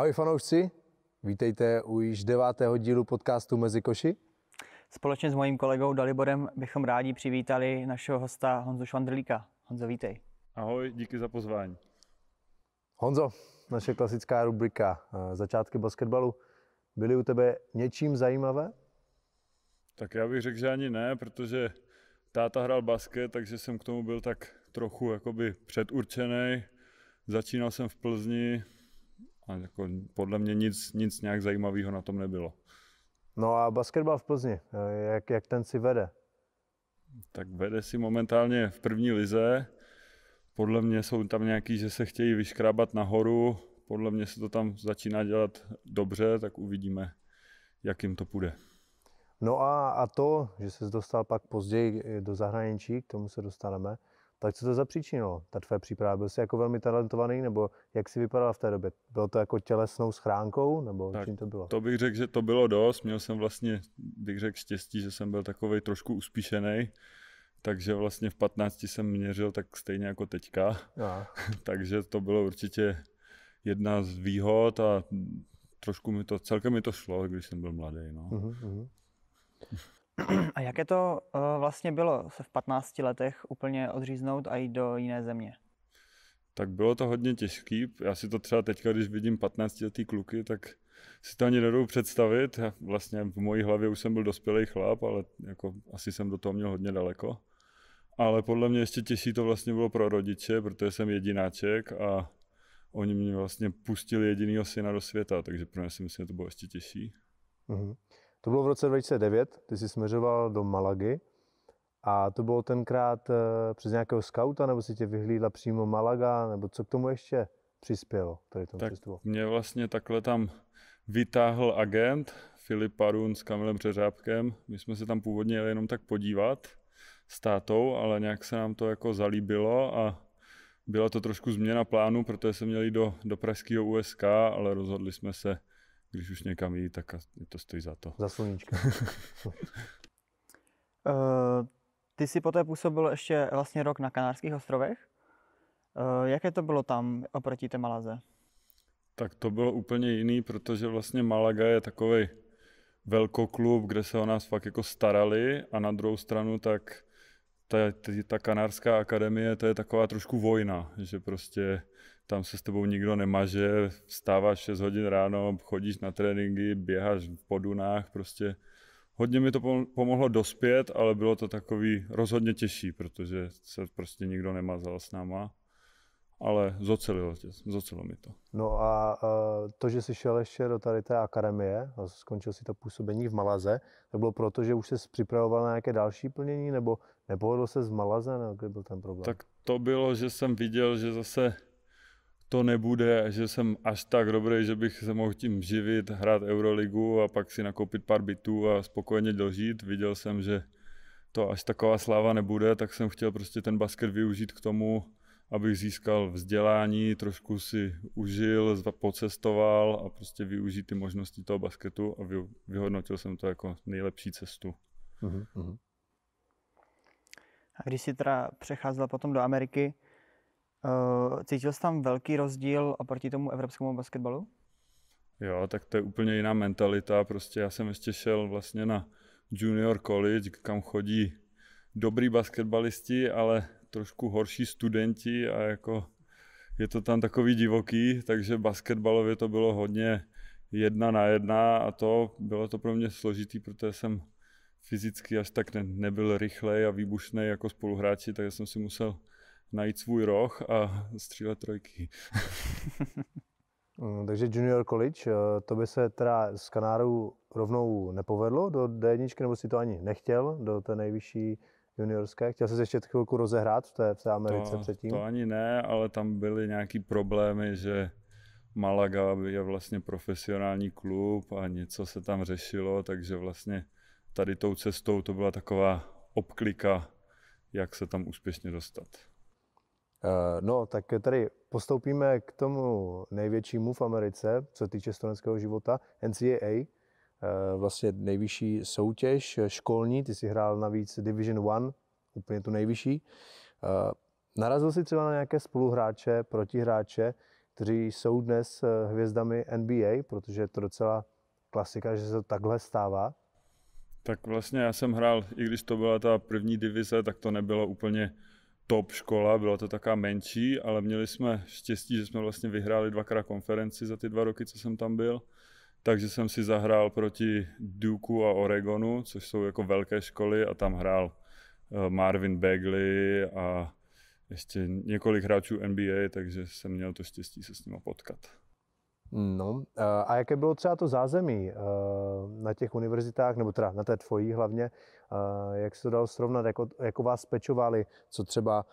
Ahoj fanoušci, vítejte u již devátého dílu podcastu Mezi koši. Společně s mojím kolegou Daliborem bychom rádi přivítali našeho hosta Honzu Švandrlíka. Honzo, vítej. Ahoj, díky za pozvání. Honzo, naše klasická rubrika eh, Začátky basketbalu. Byly u tebe něčím zajímavé? Tak já bych řekl, že ani ne, protože táta hrál basket, takže jsem k tomu byl tak trochu jakoby předurčený. Začínal jsem v Plzni, a jako podle mě nic, nic nějak zajímavého na tom nebylo. No a basketbal v Plzni, eh, jak, jak ten si vede? Tak vede si momentálně v první lize. Podle mě jsou tam nějaký, že se chtějí vyškrábat nahoru. Podle mě se to tam začíná dělat dobře, tak uvidíme, jak jim to půjde. No a, a to, že se dostal pak později do zahraničí, k tomu se dostaneme, tak co to zapříčinilo, no? ta tvé příprava? Byl jsi jako velmi talentovaný, nebo jak jsi vypadal v té době? Bylo to jako tělesnou schránkou, nebo tak čím to bylo? To bych řekl, že to bylo dost. Měl jsem vlastně, bych řekl, štěstí, že jsem byl takový trošku uspíšený. Takže vlastně v 15 jsem měřil tak stejně jako teďka. No. takže to bylo určitě jedna z výhod a trošku mi to, celkem mi to šlo, když jsem byl mladý. No. uh-huh. A jaké to eh, vlastně bylo se v 15 letech úplně odříznout a jít do jiné země? Tak bylo to hodně těžký. Já si to třeba teďka, když vidím 15-letý kluky, tak si to ani nedou představit. Já vlastně v mojí hlavě už jsem byl dospělý chlap, ale jako asi jsem do toho měl hodně daleko. Ale podle mě ještě těžší to vlastně bylo pro rodiče, protože jsem jedináček a oni mě vlastně pustili jedinýho syna do světa, takže pro mě si myslím, že to bylo ještě těžší. Mm-hmm. To bylo v roce 2009, ty jsi směřoval do Malagy a to bylo tenkrát eh, přes nějakého skauta, nebo si tě vyhlídla přímo Malaga, nebo co k tomu ještě přispělo? Tady tomu tak přistupu? mě vlastně takhle tam vytáhl agent Filip Parun s Kamilem Přeřábkem. My jsme se tam původně jeli jenom tak podívat s tátou, ale nějak se nám to jako zalíbilo a byla to trošku změna plánu, protože jsme měli do, do pražského USK, ale rozhodli jsme se když už někam jít, tak to stojí za to. Za sluníčko. Eh, ty jsi poté působil ještě vlastně rok na Kanárských ostrovech. Eh, jaké to bylo tam oproti té Malaze? Tak to bylo úplně jiný, protože vlastně Malaga je takový velký klub, kde se o nás fakt jako starali a na druhou stranu tak ta, ta kanárská akademie, to je taková trošku vojna, že prostě tam se s tebou nikdo nemaže, vstáváš 6 hodin ráno, chodíš na tréninky, běháš v podunách, prostě hodně mi to pomohlo dospět, ale bylo to takový rozhodně těžší, protože se prostě nikdo nemazal s náma. Ale zocelilo, tě, zocelilo mi to. No a to, že jsi šel ještě do tady té akademie a skončil si to působení v Malaze, to bylo proto, že už se připravoval na nějaké další plnění, nebo nepovedlo se z Malaze, nebo byl ten problém? Tak to bylo, že jsem viděl, že zase to nebude, že jsem až tak dobrý, že bych se mohl tím živit, hrát Euroligu a pak si nakoupit pár bytů a spokojeně dožít. Viděl jsem, že to až taková sláva nebude, tak jsem chtěl prostě ten basket využít k tomu, abych získal vzdělání, trošku si užil, pocestoval a prostě využít ty možnosti toho basketu a vyhodnotil jsem to jako nejlepší cestu. Uh-huh. A když jsi teda přecházel potom do Ameriky, Eh, cítil jsi tam velký rozdíl oproti tomu evropskému basketbalu? Jo, tak to je úplně jiná mentalita. Prostě já jsem ještě šel vlastně na junior college, kam chodí dobrý basketbalisti, ale trošku horší studenti a jako je to tam takový divoký, takže basketbalově to bylo hodně jedna na jedna a to bylo to pro mě složitý, protože jsem fyzicky až tak ne, nebyl rychlej a výbušný jako spoluhráči, takže jsem si musel najít svůj roh a střílet trojky. Mm, takže junior college, eh, to by se teda z Kanáru rovnou nepovedlo do D1, nebo si to ani nechtěl, do té nejvyšší juniorské? Chtěl se ještě chvilku rozehrát v té, v té Americe to, předtím? To ani ne, ale tam byly nějaký problémy, že Malaga je vlastně profesionální klub a něco se tam řešilo, takže vlastně tady tou cestou to byla taková obklika, jak se tam úspěšně dostat. Eh, no, tak tady postoupíme k tomu největšímu v Americe, co se týče studentského života, NCAA, eh, vlastně nejvyšší soutěž eh, školní, ty si hrál navíc Division One, úplně tu nejvyšší. Narazil jsi třeba na nějaké spoluhráče, protihráče, kteří jsou dnes hvězdami NBA, protože je to docela klasika, že se to takhle stává. Tak vlastně já jsem hrál, i když to byla ta první divize, tak to nebylo úplně top škola, byla to taká menší, ale měli jsme štěstí, že jsme vlastně vyhráli dvakrát konferenci za ty dva roky, co jsem tam byl. Takže jsem si zahrál proti Duke a Oregonu, což jsou jako velké školy a tam hrál eh, Marvin Bagley a ještě několik hráčů NBA, takže jsem měl to štěstí se s nimi potkat. No eh, a jaké bylo třeba to zázemí eh, na těch univerzitách, nebo teda na té tvojí hlavně, Eh, jak se to dalo srovnat, jako, jako vás pečovali, co třeba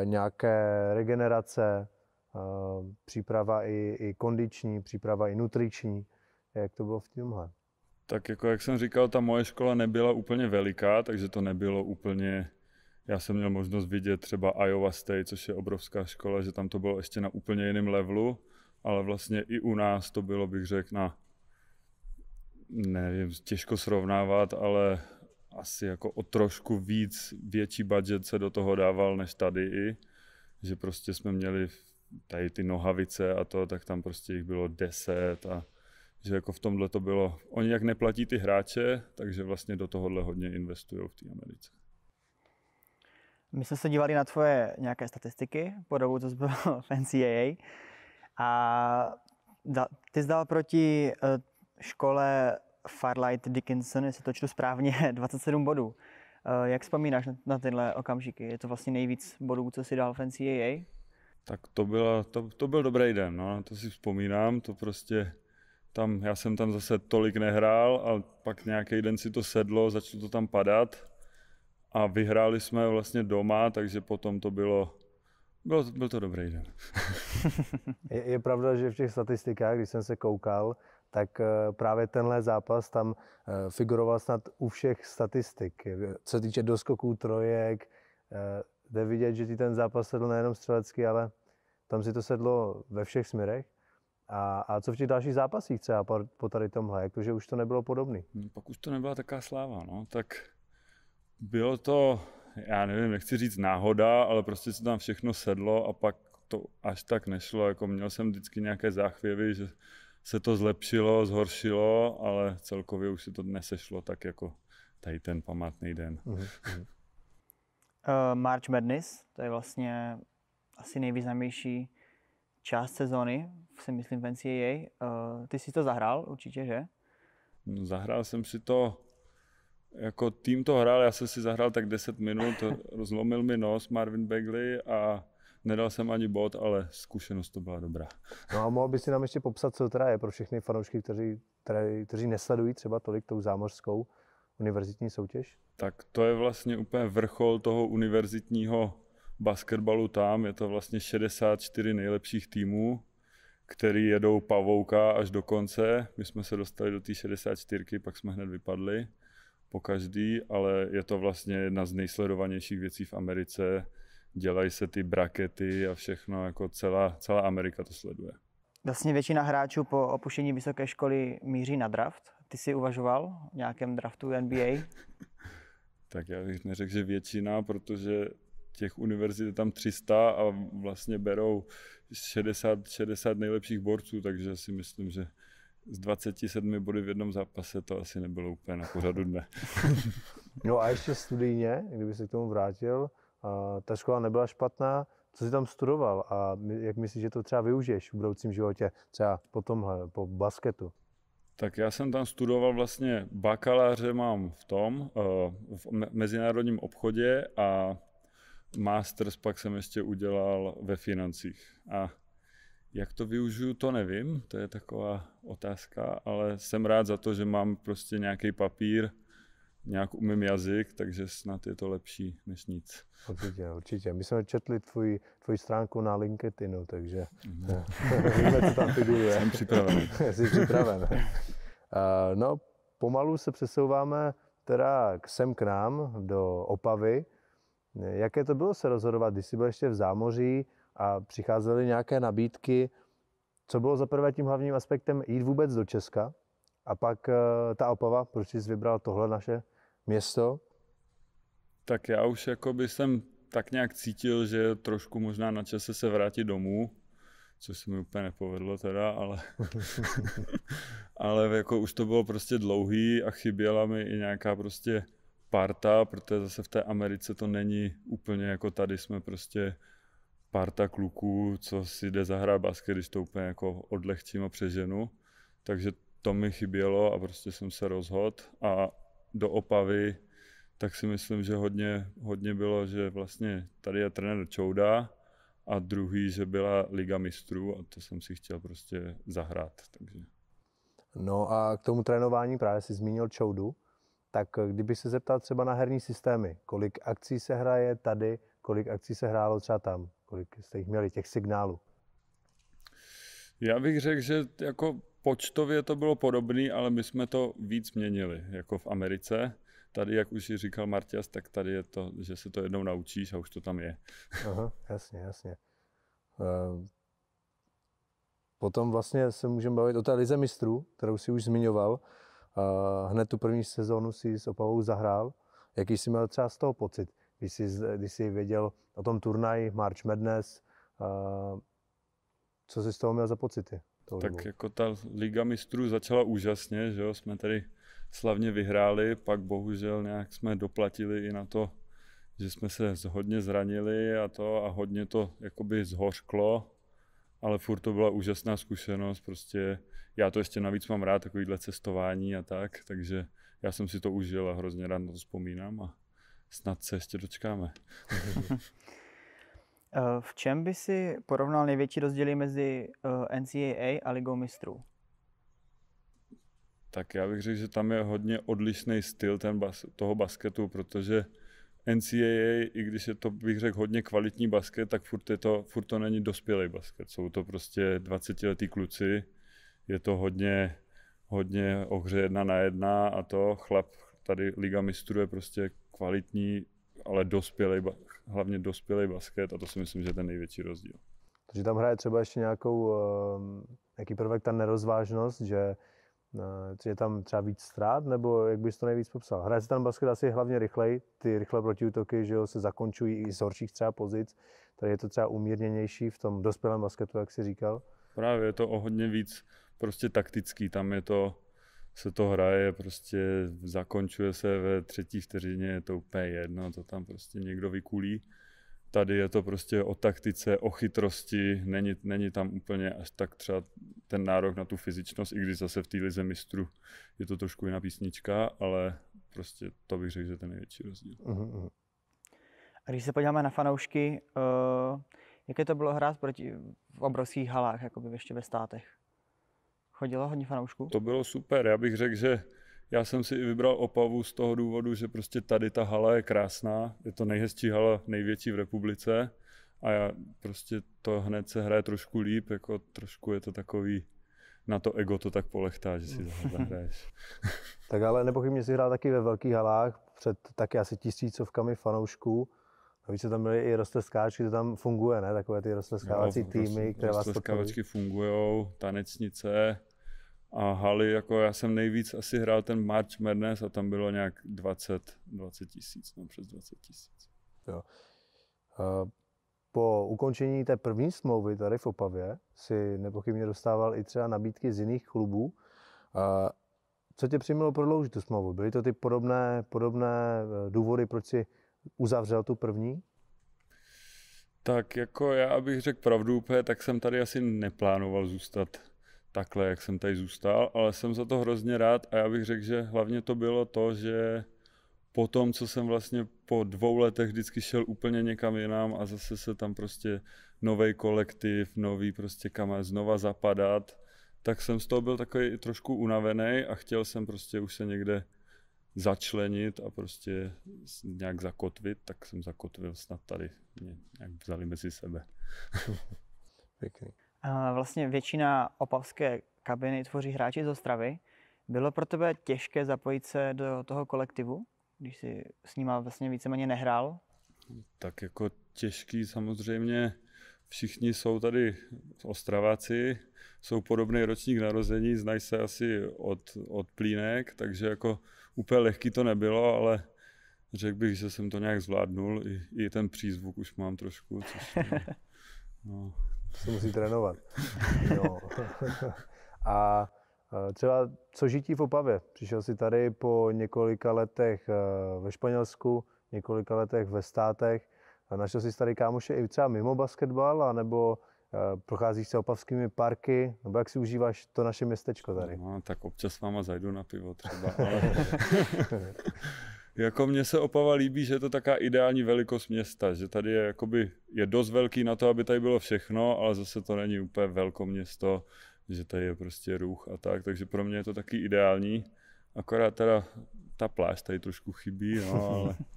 eh, nějaké regenerace, eh, příprava i, i kondiční, příprava i nutriční, jak to bylo v tomhle? Tak jako jak jsem říkal, ta moje škola nebyla úplně veliká, takže to nebylo úplně já jsem měl možnost vidět třeba Iowa State, což je obrovská škola, že tam to bylo ještě na úplně jiném levelu, ale vlastně i u nás to bylo, bych řekl, na nevím, těžko srovnávat, ale asi jako o trošku víc větší budget se do toho dával než tady i, že prostě jsme měli tady ty nohavice a to, tak tam prostě jich bylo deset a že jako v tomhle to bylo, oni jak neplatí ty hráče, takže vlastně do tohohle hodně investují v té Americe. My jsme se dívali na tvoje nějaké statistiky po dobu, co jsi byl v NCAA a ty zdal proti eh, škole Farlight Dickinson, jestli to čtu správně, 27 bodů. Eh, jak vzpomínáš na tyhle okamžiky? Je to vlastně nejvíc bodů, co si dal v NCAA? Tak to, byla, to, to byl dobrý den, no, to si vzpomínám, to prostě tam, já jsem tam zase tolik nehrál, ale pak nějaký den si to sedlo, začalo to tam padat a vyhráli jsme vlastně doma, takže potom to bylo, bylo, byl to dobrý den. je, je pravda, že v těch statistikách, když jsem se koukal, tak eh, právě tenhle zápas tam eh, figuroval snad u všech statistik. Co se týče doskoků, trojek, eh, jde vidět, že ti ten zápas sedl nejenom střelecky, ale tam si to sedlo ve všech směrech. A, a co v těch dalších zápasích třeba po, po tady tomhle, jakože už to nebylo podobný? Hmm, pak už to nebyla taká sláva, no, tak bylo to, já nevím, nechci říct náhoda, ale prostě se tam všechno sedlo a pak to až tak nešlo, jako měl jsem vždycky nějaké záchvěvy, že se to zlepšilo, zhoršilo, ale celkově už se to nesešlo tak jako tady ten památný den. Mm-hmm. uh, March Madness, to je vlastně asi nejvýznamnější část sezóny, si myslím v NCAA. Uh, eh, ty jsi to zahrál určitě, že? No, zahrál jsem si to, jako tým to hrál, já jsem si zahrál tak 10 minut, rozlomil mi nos Marvin Bagley a Nedal jsem ani bod, ale zkušenost to byla dobrá. No a mohl by si nám ještě popsat, co teda je pro všechny fanoušky, kteří, kteří, kteří nesledují třeba tolik tou zámořskou univerzitní soutěž? Tak to je vlastně úplně vrchol toho univerzitního basketbalu tam. Je to vlastně 64 nejlepších týmů, který jedou pavouka až do konce. My jsme se dostali do té 64, pak jsme hned vypadli po každý, ale je to vlastně jedna z nejsledovanějších věcí v Americe dělají se ty brakety a všechno, jako celá, celá Amerika to sleduje. Vlastně většina hráčů po opuštění vysoké školy míří na draft. Ty jsi uvažoval o nějakém draftu NBA? tak já bych neřekl, že většina, protože těch univerzit je tam 300 a vlastně berou 60, 60 nejlepších borců, takže si myslím, že z 27 body v jednom zápase to asi nebylo úplně na pořadu dne. no a ještě studijně, kdyby se k tomu vrátil, a ta škola nebyla špatná, co jsi tam studoval a jak myslíš, že to třeba využiješ v budoucím životě, třeba po tomhle, po basketu? Tak já jsem tam studoval vlastně bakaláře mám v tom, eh, v mezinárodním obchodě a masters pak jsem ještě udělal ve financích. A jak to využiju, to nevím, to je taková otázka, ale jsem rád za to, že mám prostě nějaký papír, nějak umím jazyk, takže snad je to lepší než nic. Určitě, určitě. My jsme četli tvoji, tvůj stránku na LinkedInu, takže mm-hmm. víme, co tam figuruje. Jsem připraven. Jsi připraven. Eh, no, pomalu se přesouváme teda sem k nám do Opavy. Jaké to bylo se rozhodovat, když jsi byl ještě v zámoří a přicházely nějaké nabídky? Co bylo za prvé tím hlavním aspektem jít vůbec do Česka? A pak eh, ta Opava, proč jsi vybral tohle naše město? Tak já už jako by jsem tak nějak cítil, že trošku možná na čase se vrátit domů, což se mi úplně nepovedlo teda, ale, ale jako už to bylo prostě dlouhý a chyběla mi i nějaká prostě parta, protože zase v té Americe to není úplně jako tady jsme prostě parta kluků, co si jde zahrát basket, když to úplně jako odlehčím a přeženu. Takže to mi chybělo a prostě jsem se rozhodl a do Opavy, tak si myslím, že hodně, hodně bylo, že vlastně tady je trenér Čouda a druhý, že byla Liga mistrů a to jsem si chtěl prostě zahrát. Takže. No a k tomu trénování právě si zmínil Čoudu, tak kdyby se zeptal třeba na herní systémy, kolik akcí se hraje tady, kolik akcí se hrálo třeba tam, kolik jste jich měli, těch signálů? Já bych řekl, že jako Počtově to bylo podobné, ale my jsme to víc měnili, jako v Americe. Tady, jak už si říkal Martias, tak tady je to, že se to jednou naučíš a už to tam je. Aha, jasně, jasně. Ehm, potom vlastně se můžeme bavit o té lize mistrů, kterou si už zmiňoval. Eh, hned tu první sezónu si s Opavou zahrál. Jaký jsi měl třeba z toho pocit, když jsi, když jsi věděl o tom turnaji March Madness? Eh, co jsi z toho měl za pocity? To tak nebo. jako ta Liga mistrů začala úžasně, že jo? jsme tady slavně vyhráli, pak bohužel nějak jsme doplatili i na to, že jsme se hodně zranili a to a hodně to jakoby zhořklo, ale furt to byla úžasná zkušenost, prostě já to ještě navíc mám rád, takovýhle cestování a tak, takže já jsem si to užil a hrozně rád na to vzpomínám a snad se ještě dočkáme. Eh, v čem by si porovnal největší rozdíly mezi eh, NCAA a Ligou mistrů? Tak já bych řekl, že tam je hodně odlišný styl ten bas, toho basketu, protože NCAA, i když je to, bych řekl, hodně kvalitní basket, tak furt, je to, furt to není dospělý basket. Jsou to prostě 20-letí kluci, je to hodně, hodně ohře jedna na jedna a to chlap, tady Liga mistrů je prostě kvalitní, ale dospělý hlavně dospělý basket a to si myslím, že je ten největší rozdíl. Takže tam hraje třeba ještě nějakou, eh, nějaký prvek ta nerozvážnost, eh, že je tam třeba víc ztrát, nebo jak bys to nejvíc popsal? Hraje se tam basket asi hlavně rychlej, ty rychlé protiútoky že jo, se zakončují i z horších třeba pozic, tady je to třeba umírněnější v tom dospělém basketu, jak jsi říkal. Právě je to o hodně víc prostě taktický, tam je to se to hraje, prostě zakončuje se ve třetí vteřině, je to úplně jedno, to tam prostě někdo vykulí. Tady je to prostě o taktice, o chytrosti, není, není tam úplně až tak třeba ten nárok na tu fyzičnost, i když zase v té lize mistru je to trošku jiná písnička, ale prostě to bych řekl, že ten největší rozdíl. Uh-huh. A když se podíváme na fanoušky, uh, jaké to bylo hrát proti v obrovských halách, jako by ještě ve státech? Chodilo hodně fanoušků? To bylo super, já bych řekl, že já jsem si i vybral Opavu z toho důvodu, že prostě tady ta hala je krásná, je to nejhezčí hala, největší v republice a já prostě to hned se hraje trošku líp, jako trošku je to takový, na to ego to tak polechtá, že si zahraješ. tak ale nepochybně si hrál taky ve velkých halách před taky asi tisícovkami fanoušků. A Navíc tam byly i rostleskáčky, to tam funguje, ne? Takové ty rostleskávací no, prostě týmy, rost, které vás Rostleskávačky fungují, tanecnice a haly, jako já jsem nejvíc asi hrál ten March Madness a tam bylo nějak 20, 20 tisíc, no přes 20 tisíc. Jo. po ukončení té první smlouvy tady v Opavě si nepochybně dostával i třeba nabídky z jiných klubů. co tě přimělo prodloužit tu smlouvu? Byly to ty podobné, podobné eh, důvody, proč si uzavřel tu první? Tak jako já, abych řekl pravdu úplně, tak jsem tady asi neplánoval zůstat takhle, jak jsem tady zůstal, ale jsem za to hrozně rád a já bych řekl, že hlavně to bylo to, že po tom, co jsem vlastně po dvou letech vždycky šel úplně někam jinam a zase se tam prostě nový kolektiv, nový prostě kam znova zapadat, tak jsem z toho byl takový trošku unavený a chtěl jsem prostě už se někde začlenit a prostě nějak zakotvit, tak jsem zakotvil snad tady. Mě nějak vzali mezi sebe. Pěkný. A vlastně většina opavské kabiny tvoří hráči z Ostravy. Bylo pro tebe těžké zapojit se do toho kolektivu, když jsi s nima vlastně víceméně nehrál? Tak jako těžký samozřejmě. Všichni jsou tady Ostraváci, jsou podobný ročník narození, znají se asi od, od plínek, takže jako úplně lehký to nebylo, ale řekl bych, že jsem to nějak zvládnul. I, i ten přízvuk už mám trošku, což no. se musí trénovat. No. A e, třeba co žití v Opavě? Přišel jsi tady po několika letech e, ve Španělsku, několika letech ve státech. Našel jsi tady kámoše i třeba mimo basketbal, anebo Eh, procházíš se opavskými parky, nebo jak si užíváš to naše městečko tady? No, tak občas s váma zajdu na pivo třeba, ale... jako mně se Opava líbí, že je to taká ideální velikost města, že tady je jakoby, je dost velký na to, aby tady bylo všechno, ale zase to není úplně velko město, že tady je prostě ruch a tak, takže pro mě je to taky ideální. Akorát teda ta pláž tady trošku chybí, no, ale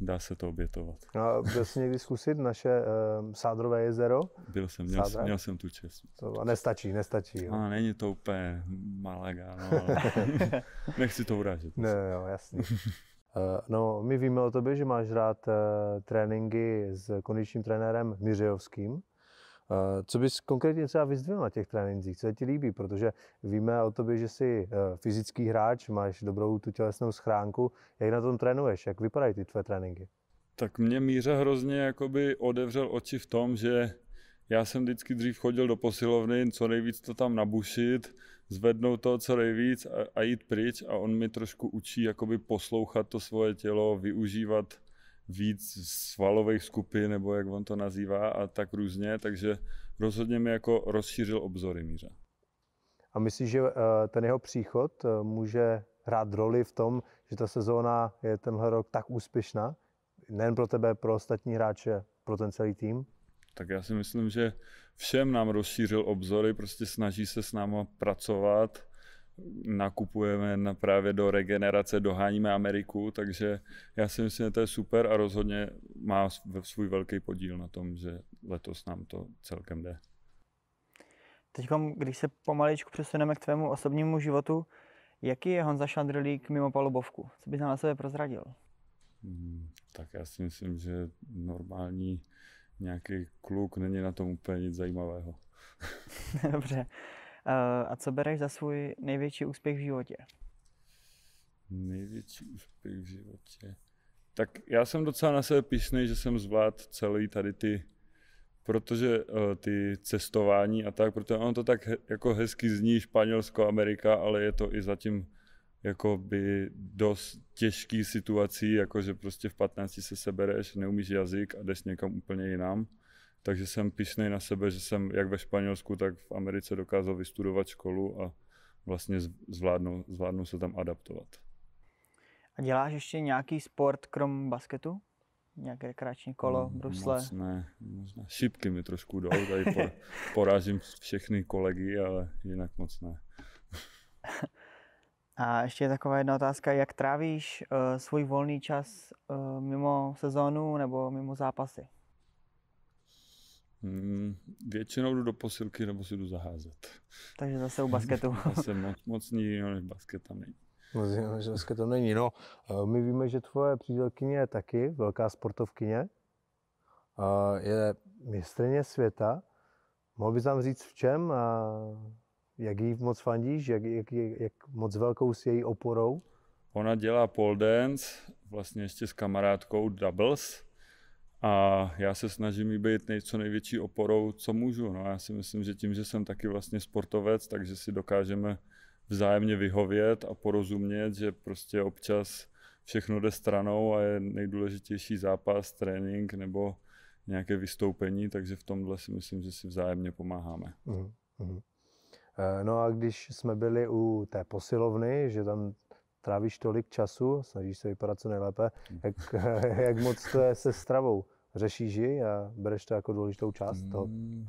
Dá se to obětovat. A no, byl jsi někdy zkusit naše uh, Sádrové jezero? Byl jsem, měl, jsem, měl jsem tu čest. To, a nestačí, nestačí. Jo. A není to úplně Malaga, no, ale nechci to urážet. Ne, jo, jasně. Eh, no, my víme o tobě, že máš rád uh, tréninky s kondičním trenérem Miřejovským. Eh, co bys konkrétně třeba vyzdvil na těch trénincích? Co se ti líbí? Protože víme o tobě, že jsi eh, fyzický hráč, máš dobrou tu tělesnou schránku. Jak na tom trénuješ? Jak vypadají ty tvé tréninky? Tak mě Míře hrozně jakoby odevřel oči v tom, že já jsem vždycky dřív chodil do posilovny, co nejvíc to tam nabušit, zvednout to co nejvíc a, a jít pryč a on mi trošku učí jakoby poslouchat to svoje tělo, využívat víc svalových skupin, nebo jak on to nazývá, a tak různě, takže rozhodně mi jako rozšířil obzory Míře. A myslíš, že eh, ten jeho příchod eh, může hrát roli v tom, že ta sezóna je tenhle rok tak úspěšná? Nejen pro tebe, pro ostatní hráče, pro ten celý tým? Tak já si myslím, že všem nám rozšířil obzory, prostě snaží se s náma pracovat nakupujeme na právě do regenerace, doháníme Ameriku, takže já si myslím, že to je super a rozhodně má svůj velký podíl na tom, že letos nám to celkem jde. Teď, když se pomaličku přesuneme k tvému osobnímu životu, jaký je Honza Šandrlík mimo palubovku? Co bys na sebe prozradil? Hmm, tak já si myslím, že normální nějaký kluk není na tom úplně nic zajímavého. Dobře. Eh, a co bereš za svůj největší úspěch v životě? Největší úspěch v životě. Tak já jsem docela na sebe písný, že jsem zvládl celý tady ty, protože eh, ty cestování a tak, protože ono to tak jako hezky zní Španělsko, Amerika, ale je to i zatím jako by dost těžký situací, že prostě v 15 se sebereš, neumíš jazyk a jdeš někam úplně jinam. Takže jsem pišný na sebe, že jsem jak ve Španělsku, tak v Americe dokázal vystudovat školu a vlastně zvládnu, zvládnu se tam adaptovat. A děláš ještě nějaký sport krom basketu? Nějaké rekreační kolo, no, brusle? Moc ne, moc ne. Šipky mi trošku jdou, tady po, porážím všechny kolegy, ale jinak moc ne. A ještě je taková jedna otázka, jak trávíš uh, svůj volný čas uh, mimo sezónu nebo mimo zápasy? Hmm, většinou jdu do posilky nebo si jdu zaházet. Takže zase u basketu. zase moc, moc nikdy než basket tam není. Moc jiného než basket tam není. No, no. Eh, my víme, že tvoje přítelkyně je taky velká sportovkyně. Eh, je mistrně světa. Mohl bys nám říct v čem a jak jí moc fandíš, jak, jak, jak moc velkou si její oporou? Ona dělá pole dance, vlastně ještě s kamarádkou doubles a já se snažím být nejco největší oporou, co můžu. No, já si myslím, že tím, že jsem taky vlastně sportovec, takže si dokážeme vzájemně vyhovět a porozumět, že prostě občas všechno jde stranou a je nejdůležitější zápas, trénink nebo nějaké vystoupení, takže v tomhle si myslím, že si vzájemně pomáháme. Mm-hmm. No a když jsme byli u té posilovny, že tam trávíš tolik času, snažíš se vypadat co nejlépe, hmm. jak, jak moc to je se stravou? Řešíš ji a bereš to jako důležitou část toho? Hmm,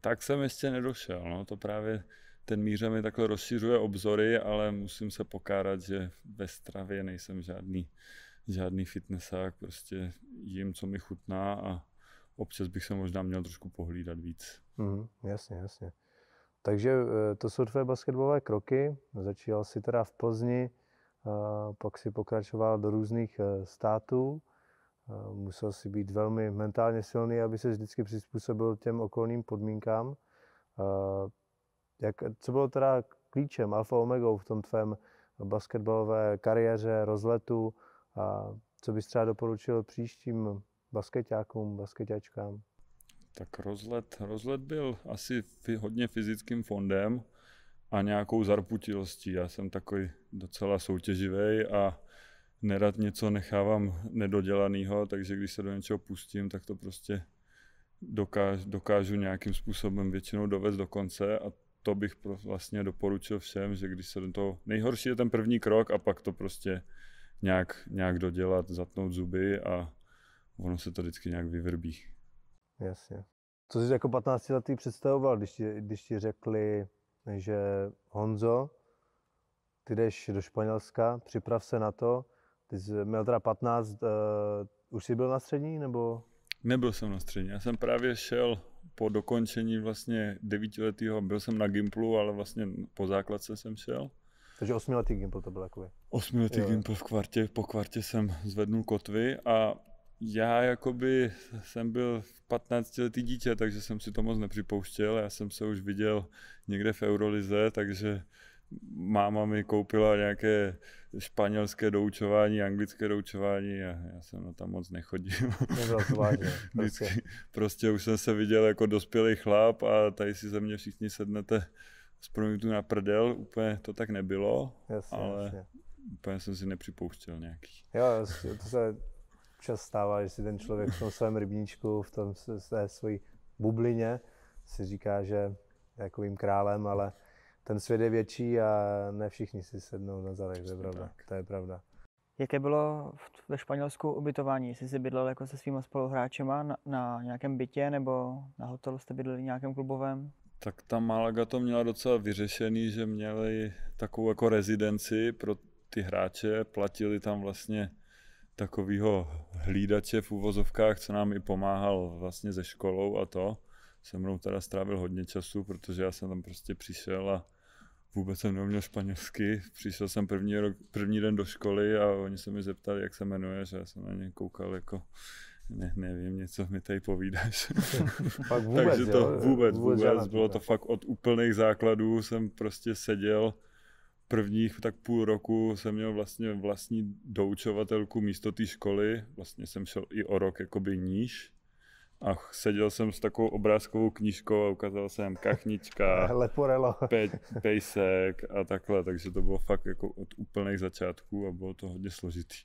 tak jsem ještě nedošel, no, to právě ten míře mi takhle rozšiřuje obzory, ale musím se pokárat, že ve stravě nejsem žádný, žádný fitnessák, prostě jím, co mi chutná a občas bych se možná měl trošku pohlídat víc. Hmm, jasně, jasně. Takže eh, to jsou tvé basketbalové kroky. začínal si teda v Plzni, pak si pokračoval do různých eh, států. Musel si být velmi mentálně silný, aby se vždycky přizpůsobil těm okolním podmínkám. Jak, co bylo teda klíčem, alfa omegou v tom tvém basketbalové kariéře, rozletu? A co bys třeba doporučil příštím basketákům, basketáčkám? Tak rozlet, rozlet byl asi hodně fyzickým fondem a nějakou zarputilostí. Já jsem takový docela soutěživý a nerad něco nechávám nedodělaného, takže když se do něčeho pustím, tak to prostě dokážu, dokážu nějakým způsobem většinou dovést do konce a to bych vlastně doporučil všem, že když se do toho, nejhorší je ten první krok a pak to prostě nějak, nějak dodělat, zatnout zuby a ono se to vždycky nějak vyvrbí. Jasně. Co jsi jako 15 letý představoval, když ti, když ti řekli, že Honzo, ty jdeš do Španělska, připrav se na to. Ty jsi měl teda 15, uh, eh, už jsi byl na střední nebo? Nebyl jsem na střední, já jsem právě šel po dokončení vlastně devítiletého, byl jsem na Gimplu, ale vlastně po základce jsem šel. Takže osmiletý Gimpl to byl takový. Osmiletý Gimpl v kvartě, po kvartě jsem zvednul kotvy a já jakoby jsem byl 15 letý dítě, takže jsem si to moc nepřipouštěl. Já jsem se už viděl někde v Eurolize, takže máma mi koupila nějaké španělské doučování, anglické doučování a já jsem na tam moc nechodil. prostě. prostě už jsem se viděl jako dospělý chlap a tady si ze mě všichni sednete z tu na prdel, úplně to tak nebylo, jasně, ale jasně. úplně jsem si nepřipouštěl nějaký. Jo, to se občas stává, že si ten člověk v tom svém rybníčku, v tom své své bublině si říká, že je takovým králem, ale ten svět je větší a ne všichni si sednou na zadek, to je pravda. To je pravda. Jaké bylo ve Španělsku ubytování? Jsi si bydlel jako se svými spoluhráčema na, na nějakém bytě nebo na hotelu jste bydleli nějakém klubovém? Tak ta Malaga to měla docela vyřešený, že měli takovou jako rezidenci pro ty hráče, platili tam vlastně takového hlídače v uvozovkách, co nám i pomáhal vlastně ze školou a to. Se mnou teda strávil hodně času, protože já jsem tam prostě přišel a vůbec jsem neuměl španělsky. Přišel jsem první, rok, první den do školy a oni se mi zeptali, jak se jmenuje, že já jsem na ně koukal jako ne, nevím, něco mi tady povídáš. Pak vůbec, Takže to vůbec, vůbec, vůbec, vůbec bylo to fakt od úplných základů, jsem prostě seděl prvních tak půl roku jsem měl vlastně vlastní doučovatelku místo té školy. Vlastně jsem šel i o rok jakoby níž. A seděl jsem s takovou obrázkovou knížkou a ukázal jsem kachnička, Leporelo. Pe, pejsek a takhle, takže to bylo fakt jako od úplných začátků a bylo to hodně složitý.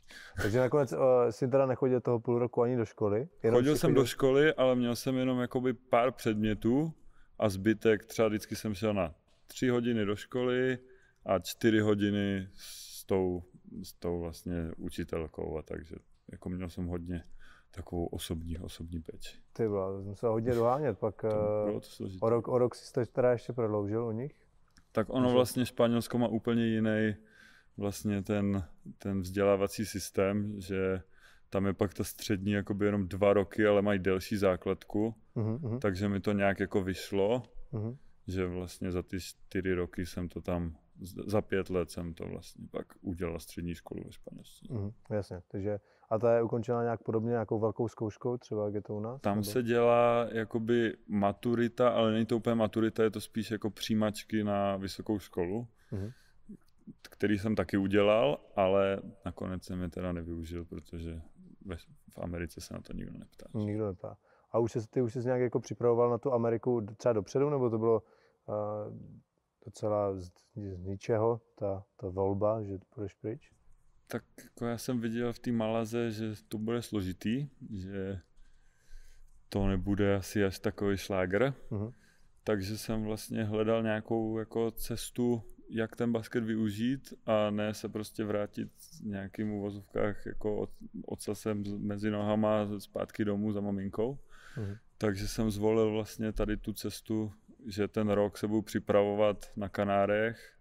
Takže nakonec o, eh, jsi teda nechodil toho půl roku ani do školy? Jenom chodil jsem chodil... do školy, ale měl jsem jenom jakoby pár předmětů a zbytek, třeba vždycky jsem šel na tři hodiny do školy, a čtyři hodiny s tou, s tou vlastně učitelkou a takže jako měl jsem hodně takovou osobní, osobní péči. Ty byla, to jsem se hodně dohánět, pak to eh, bylo to o, rok, o rok si to teda ještě prodloužil u nich? Tak ono vlastně Španělsko má úplně jiný vlastně ten, ten vzdělávací systém, že tam je pak ta střední jakoby jenom dva roky, ale mají delší základku, mm-hmm. takže mi to nějak jako vyšlo, mm-hmm. že vlastně za ty čtyři roky jsem to tam za pět let jsem to vlastně pak udělal střední školu ve Španělsku. Mm, jasně, takže a ta je ukončena nějak podobně nějakou velkou zkouškou, třeba jak je to u nás? Tam nebo? se dělá jakoby maturita, ale není to úplně maturita, je to spíš jako přijímačky na vysokou školu, mm. který jsem taky udělal, ale nakonec jsem je teda nevyužil, protože ve, v Americe se na to nikdo neptá. Nikdo neptá. A už jsi, ty už jsi nějak jako připravoval na tu Ameriku třeba dopředu, nebo to bylo uh, docela z, z ničeho, ta, ta volba, že půjdeš pryč? Tak jako já jsem viděl v té Malaze, že to bude složitý, že to nebude asi až takový šláger. Mm-hmm. Takže jsem vlastně hledal nějakou jako cestu, jak ten basket využít a ne se prostě vrátit nějakým uvozovkách jako od, ocasem mezi nohama zpátky domů za maminkou. Mm-hmm. Takže jsem zvolil vlastně tady tu cestu že ten rok se budu připravovat na Kanárech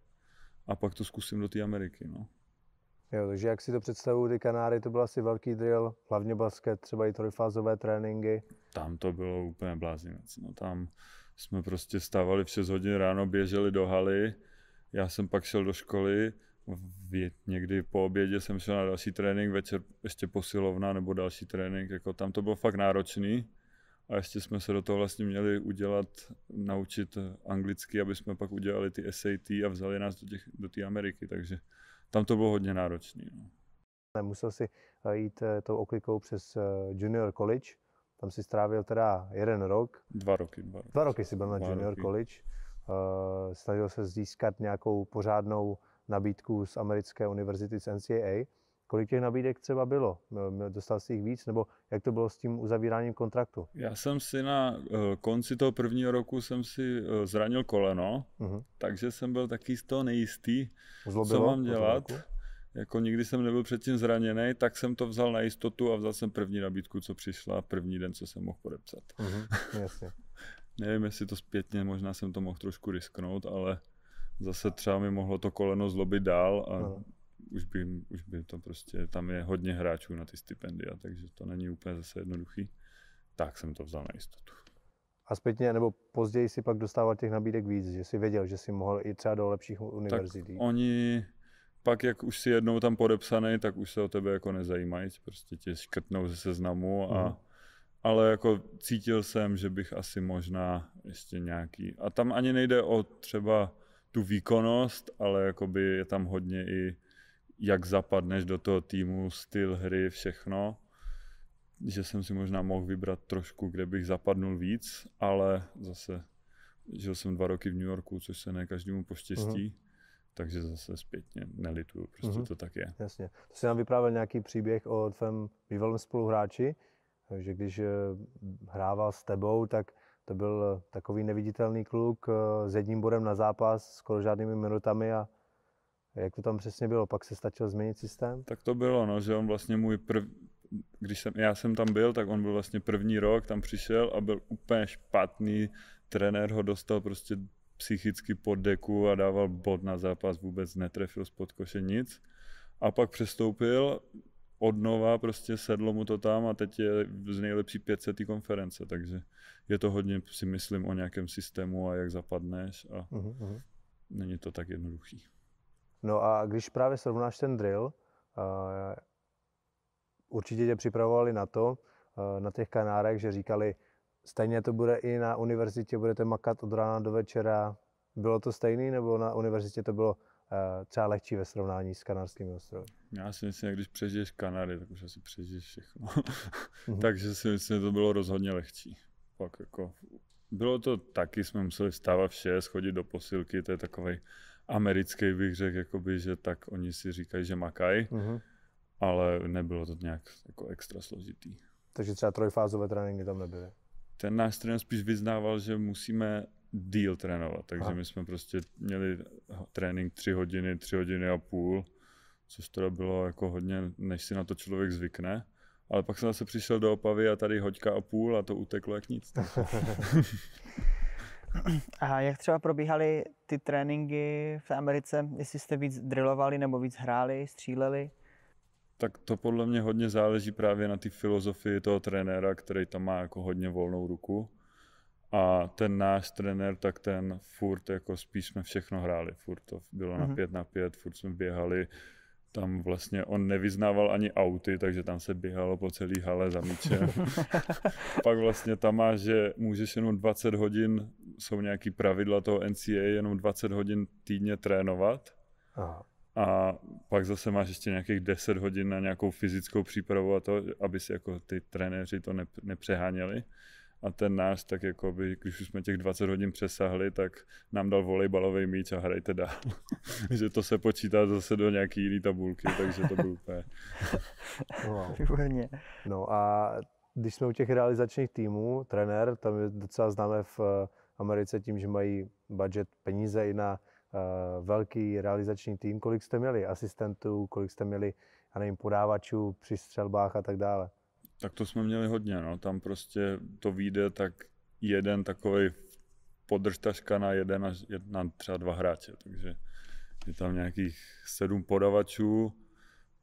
a pak to zkusím do té Ameriky. No. Jo, takže jak si to představuju, ty Kanáry, to byl asi velký drill, hlavně basket, třeba i trojfázové tréninky. Tam to bylo úplně blázinec. No, tam jsme prostě stávali v 6 hodin ráno, běželi do haly, já jsem pak šel do školy, v, někdy po obědě jsem šel na další trénink, večer ještě posilovna nebo další trénink, jako tam to bylo fakt náročný. A ještě jsme se do toho vlastně měli udělat, naučit anglicky, aby jsme pak udělali ty SAT a vzali nás do té do Ameriky, takže tam to bylo hodně náročné. No. Musel si eh, jít eh, tou oklikou přes eh, junior college, tam si strávil teda jeden rok. Dva roky. Dva roky, dva roky si byl na dva junior roky. college. snažil se získat nějakou pořádnou nabídku z americké univerzity z NCAA. Kolik těch nabídek třeba bylo? Dostal jsi jich víc? Nebo jak to bylo s tím uzavíráním kontraktu? Já jsem si na eh, konci toho prvního roku jsem si eh, zranil koleno, uh-huh. takže jsem byl taky z toho nejistý, Zlobilo co mám dělat. Jako nikdy jsem nebyl předtím zraněný, tak jsem to vzal na jistotu a vzal jsem první nabídku, co přišla, první den, co jsem mohl podepsat. Uh-huh, jasně. Nevím, jestli to zpětně, možná jsem to mohl trošku risknout, ale zase třeba mi mohlo to koleno zlobit dál a už by, už by to prostě, tam je hodně hráčů na ty stipendia, takže to není úplně zase jednoduchý. Tak jsem to vzal na jistotu. A zpětně, nebo později si pak dostával těch nabídek víc, že si věděl, že si mohl i třeba do lepších univerzit. oni pak, jak už si jednou tam podepsaný, tak už se o tebe jako nezajímají, prostě tě škrtnou ze seznamu a mm. Ale jako cítil jsem, že bych asi možná ještě nějaký. A tam ani nejde o třeba tu výkonnost, ale jakoby je tam hodně i jak zapadneš do toho týmu, styl hry, všechno. Že jsem si možná mohl vybrat trošku, kde bych zapadnul víc, ale zase žil jsem dva roky v New Yorku, což se ne každému poštěstí. Uh-huh. Takže zase zpětně nelituju, prostě uh-huh. to tak je. Jasně. To jsi nám vyprávěl nějaký příběh o tvém bývalém spoluhráči, že když eh, hrával s tebou, tak to byl takový neviditelný kluk eh, s jedním bodem na zápas, skoro žádnými minutami a jak to tam přesně bylo? Pak se stačil změnit systém? Tak to bylo, no, že on vlastně můj první, Když jsem, já jsem tam byl, tak on byl vlastně první rok, tam přišel a byl úplně špatný. Trenér ho dostal prostě psychicky pod deku a dával bod na zápas, vůbec netrefil z podkoše nic. A pak přestoupil, odnova prostě sedlo mu to tam a teď je z nejlepší 500. konference, takže je to hodně si myslím o nějakém systému a jak zapadneš a uh-huh. není to tak jednoduchý. No a když právě srovnáš ten drill, eh, určitě tě připravovali na to, eh, na těch Kanárech, že říkali, stejně to bude i na univerzitě, budete makat od rána do večera. Bylo to stejný, nebo na univerzitě to bylo eh, třeba lehčí ve srovnání s kanárskými ostrovy? Já si myslím, že když přežiješ Kanary, tak už asi přežiješ všechno. mm Takže si myslím, že to bylo rozhodně lehčí. Pak jako, bylo to taky, jsme museli vstávat vše, schodit do posilky, to je takový americký bych řekl, jakoby, že tak oni si říkají, že makají, mm-hmm. ale nebylo to nějak jako extra složitý. Takže třeba trojfázové tréninky tam nebyly? Ten náš trenér spíš vyznával, že musíme díl trénovat, takže Aha. my jsme prostě měli trénink tři hodiny, tři hodiny a půl, což teda bylo jako hodně, než si na to člověk zvykne. Ale pak jsem zase přišel do Opavy a tady hoďka a půl a to uteklo jak nic. A jak třeba probíhaly ty tréninky v Americe, jestli jste víc drillovali nebo víc hráli, stříleli? Tak to podle mě hodně záleží právě na ty filozofii toho trenéra, který tam má jako hodně volnou ruku. A ten náš trenér, tak ten furt jako spíš jsme všechno hráli, furt to bylo mm-hmm. na mhm. pět na pět, furt jsme běhali, tam vlastně on nevyznával ani auty, takže tam se běhalo po celý hale za míčem. Pak vlastně tam má, že můžeš jenom 20 hodin, jsou nějaký pravidla toho NCA, jenom 20 hodin týdně trénovat. Aha. A pak zase máš ještě nějakých 10 hodin na nějakou fyzickou přípravu a to, aby si jako ty trenéři to nepřeháněli a ten náš, tak jako by, když už jsme těch 20 hodin přesahli, tak nám dal volejbalový míč a hrajte dál. že to se počítá zase do nějaký jiný tabulky, takže to bylo úplně... wow. No a když jsme u těch realizačních týmů, trenér, tam je docela známé v eh, Americe tím, že mají budget peníze i na uh, velký realizační tým. Kolik jste měli asistentů, kolik jste měli, já nevím, podávačů při střelbách a tak dále? Tak to jsme měli hodně, no. Tam prostě to vyjde tak jeden takový podržtařka na jeden až na třeba dva hráče, takže je tam nějakých sedm podavačů,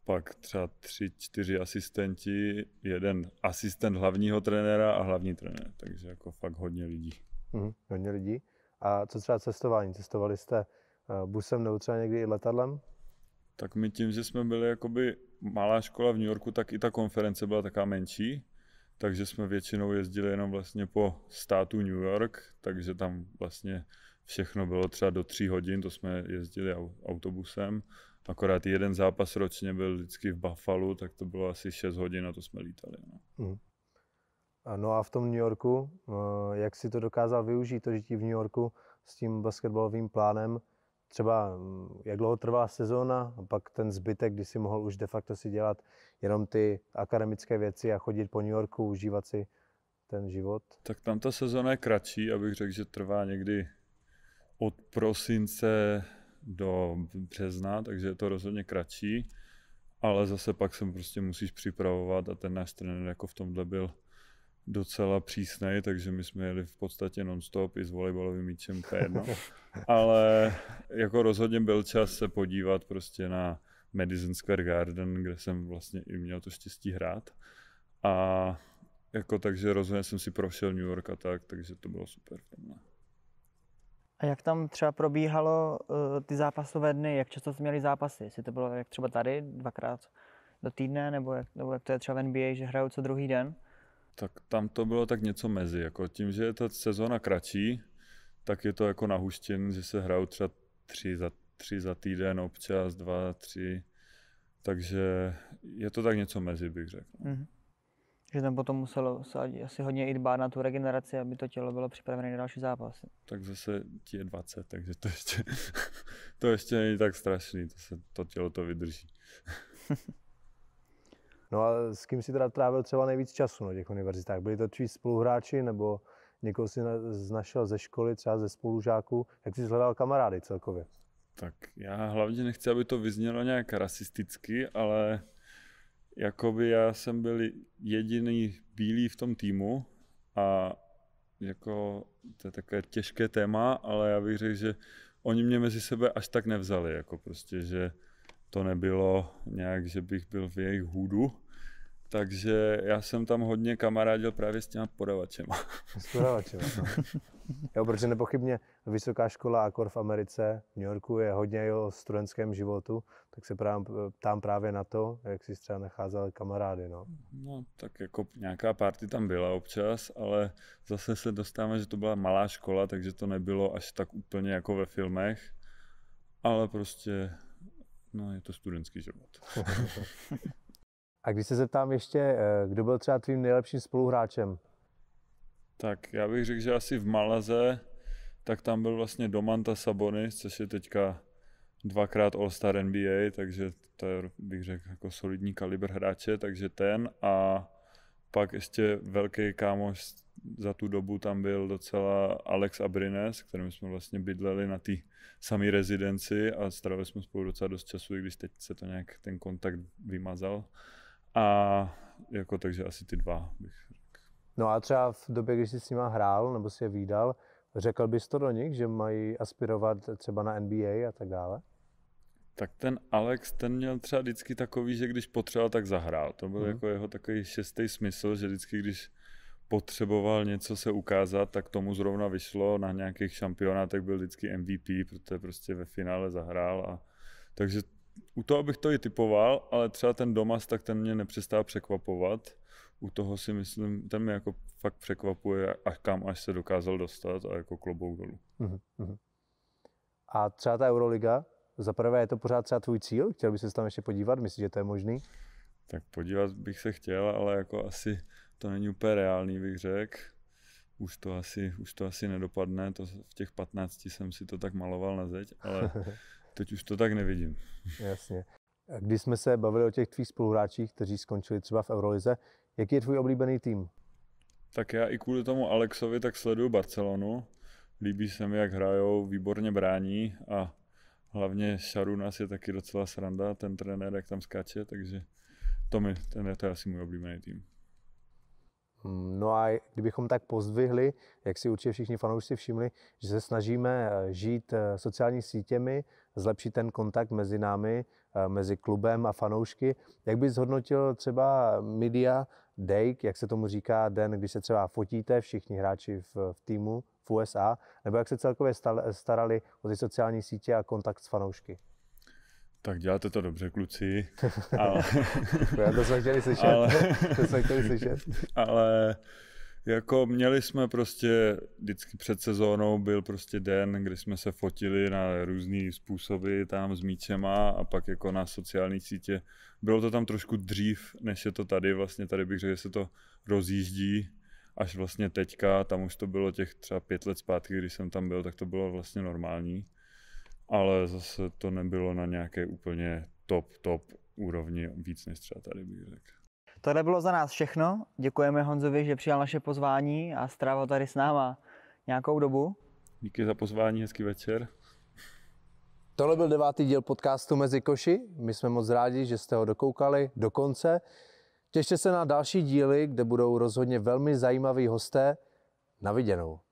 pak třeba tři, čtyři asistenti, jeden asistent hlavního trenéra a hlavní trenér, takže jako fakt hodně lidí. Mm, hodně lidí. A co třeba cestování? Cestovali jste eh, busem nebo třeba někdy i letadlem? Tak my tím, že jsme byli jakoby malá škola v New Yorku, tak i ta konference byla taká menší, takže jsme většinou jezdili jenom vlastně po státu New York, takže tam vlastně všechno bylo třeba do tří hodin, to jsme jezdili autobusem. Akorát jeden zápas ročně byl vždycky v Buffalo, tak to bylo asi 6 hodin a to jsme lítali. No. Mm. No a v tom New Yorku, eh, jak si to dokázal využít, to žití v New Yorku s tím basketbalovým plánem, třeba mm, jak dlouho trvá sezóna a pak ten zbytek, kdy si mohl už de facto si dělat jenom ty akademické věci a chodit po New Yorku, užívat si ten život? Tak tam ta sezóna je kratší, abych řekl, že trvá někdy od prosince do března, takže je to rozhodně kratší, ale zase pak se prostě musíš připravovat a ten náš trenér jako v tomhle byl docela přísnej, takže my jsme jeli v podstatě non-stop i s volejbalovým míčem P1. Ale jako rozhodně byl čas se podívat prostě na Madison Square Garden, kde jsem vlastně i měl to štěstí hrát. A jako takže rozhodně jsem si prošel New York a tak, takže to bylo super. A jak tam třeba probíhalo uh, ty zápasové dny? Jak často jste měli zápasy? Jestli to bylo jak třeba tady dvakrát do týdne, nebo jak, nebo jak to je třeba v NBA, že hrajou co druhý den? Tak tam to bylo tak něco mezi. Jako tím, že je ta sezóna kratší, tak je to jako nahuštěn, že se hrajou třeba tři za, tři za týden, občas dva, tři. Takže je to tak něco mezi, bych řekl. Mm-hmm. Že tam potom muselo se asi hodně i dbát na tu regeneraci, aby to tělo bylo připravené na další zápasy. Tak zase ti je 20, takže to ještě, to ještě není tak strašný, to, se, to tělo to vydrží. No a s kým si teda trávil třeba nejvíc času na těch univerzitách? Byli to tví spoluhráči nebo někoho si znašel ze školy, třeba ze spolužáků? Jak jsi hledal kamarády celkově? Tak já hlavně nechci, aby to vyznělo nějak rasisticky, ale jakoby já jsem byl jediný bílý v tom týmu a jako to je také těžké téma, ale já bych řekl, že oni mě mezi sebe až tak nevzali, jako prostě, že to nebylo nějak, že bych byl v jejich hůdu, takže já jsem tam hodně kamarádil právě s těma podavačema. S podavačema, no. Jo, protože nepochybně vysoká škola Akor v Americe, v New Yorku, je hodně o studentském životu, tak se právě, ptám právě na to, jak jsi třeba nacházel kamarády, no. No, tak jako nějaká party tam byla občas, ale zase se dostáváme, že to byla malá škola, takže to nebylo až tak úplně jako ve filmech, ale prostě, no, je to studentský život. A když se zeptám ještě, eh, kdo byl třeba tvým nejlepším spoluhráčem? Tak já bych řekl, že asi v Malaze, tak tam byl vlastně Domanta Sabonis, což je teďka dvakrát All-Star NBA, takže to je, bych řekl, jako solidní kalibr hráče, takže ten a pak ještě velký kámoš za tu dobu tam byl docela Alex Abrines, kterým jsme vlastně bydleli na té samé rezidenci a strávili jsme spolu docela dost času, i když teď se to nějak ten kontakt vymazal. A jako takže asi ty dva bych řekl. No a třeba v době, když jsi s nima hrál nebo si je výdal, řekl bys to do nich, že mají aspirovat třeba na NBA a tak dále? Tak ten Alex, ten měl třeba vždycky takový, že když potřeboval, tak zahrál. To byl hmm. jako jeho takový šestý smysl, že vždycky, když potřeboval něco se ukázat, tak tomu zrovna vyšlo. Na nějakých šampionátech byl vždycky MVP, protože prostě ve finále zahrál. A... Takže u toho bych to i typoval, ale třeba ten Domas, tak ten mě nepřestává překvapovat. U toho si myslím, ten mě jako fakt překvapuje, až kam až se dokázal dostat a jako klobouk dolů. Uh-huh. A třeba ta Euroliga, za prvé je to pořád třeba tvůj cíl? Chtěl bys se tam ještě podívat? Myslíš, že to je možný? Tak podívat bych se chtěl, ale jako asi to není úplně reálný, bych řekl. Už to, asi, už to asi nedopadne, to v těch 15 jsem si to tak maloval na zeď, ale Teď už to tak nevidím. Jasně. Když jsme se bavili o těch tvých spoluhráčích, kteří skončili třeba v Eurolize, jaký je tvůj oblíbený tým? Tak já i kvůli tomu Alexovi tak sleduju Barcelonu. Líbí se mi, jak hrajou, výborně brání a hlavně Šarunas je taky docela sranda, ten trenér, jak tam skáče, takže to, mi, ten je, to je asi můj oblíbený tým. No a kdybychom tak pozdvihli, jak si určitě všichni fanoušci všimli, že se snažíme eh, žít eh, sociální sítěmi, zlepšit ten kontakt mezi námi, eh, mezi klubem a fanoušky. Jak bys zhodnotil třeba media day, jak se tomu říká den, když se třeba fotíte všichni hráči v, v týmu v USA, nebo jak se celkově starali o ty sociální sítě a kontakt s fanoušky? Tak děláte to dobře, kluci. Ale... to jsme chtěli slyšet. Ale... to jsme chtěli slyšet. ale jako měli jsme prostě, vždycky před sezónou byl prostě den, kdy jsme se fotili na různé způsoby tam s míčema a pak jako na sociální sítě. Bylo to tam trošku dřív, než je to tady, vlastně tady bych řekl, že se to rozjíždí až vlastně teďka, tam už to bylo těch třeba pět let zpátky, když jsem tam byl, tak to bylo vlastně normální ale zase to nebylo na nějaké úplně top, top úrovni víc než třeba tady bych řekl. Tohle bylo za nás všechno. Děkujeme Honzovi, že přijal naše pozvání a strávil tady s náma nějakou dobu. Díky za pozvání, hezký večer. Tohle byl devátý díl podcastu Mezi koši. My jsme moc rádi, že jste ho dokoukali do konce. Těšte se na další díly, kde budou rozhodně velmi zajímaví hosté. Na viděnou.